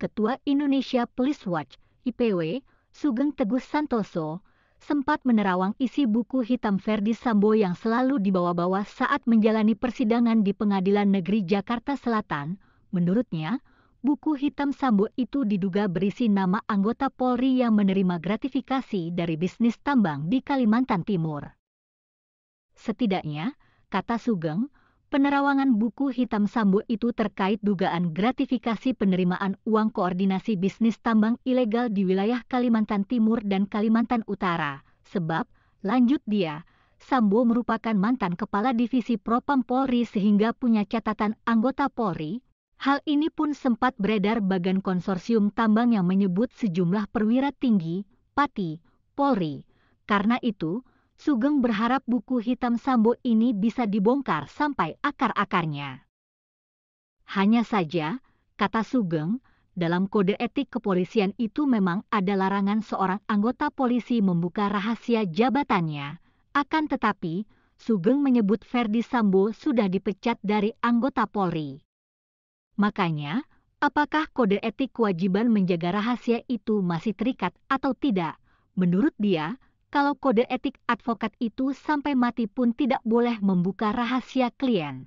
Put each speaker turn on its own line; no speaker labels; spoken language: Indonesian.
Ketua Indonesia Police Watch IPW, Sugeng Teguh Santoso, sempat menerawang isi buku hitam Verdi Sambo yang selalu dibawa-bawa saat menjalani persidangan di Pengadilan Negeri Jakarta Selatan. Menurutnya, buku hitam Sambo itu diduga berisi nama anggota Polri yang menerima gratifikasi dari bisnis tambang di Kalimantan Timur. Setidaknya, kata Sugeng, penerawangan buku hitam Sambo itu terkait dugaan gratifikasi penerimaan uang koordinasi bisnis tambang ilegal di wilayah Kalimantan Timur dan Kalimantan Utara. Sebab, lanjut dia, Sambo merupakan mantan kepala divisi Propam Polri sehingga punya catatan anggota Polri. Hal ini pun sempat beredar bagan konsorsium tambang yang menyebut sejumlah perwira tinggi, pati, Polri. Karena itu, Sugeng berharap buku hitam Sambo ini bisa dibongkar sampai akar-akarnya. Hanya saja, kata Sugeng, dalam kode etik kepolisian itu memang ada larangan seorang anggota polisi membuka rahasia jabatannya. Akan tetapi, Sugeng menyebut Verdi Sambo sudah dipecat dari anggota Polri. Makanya, apakah kode etik kewajiban menjaga rahasia itu masih terikat atau tidak? Menurut dia, kalau kode etik advokat itu sampai mati pun tidak boleh membuka rahasia klien.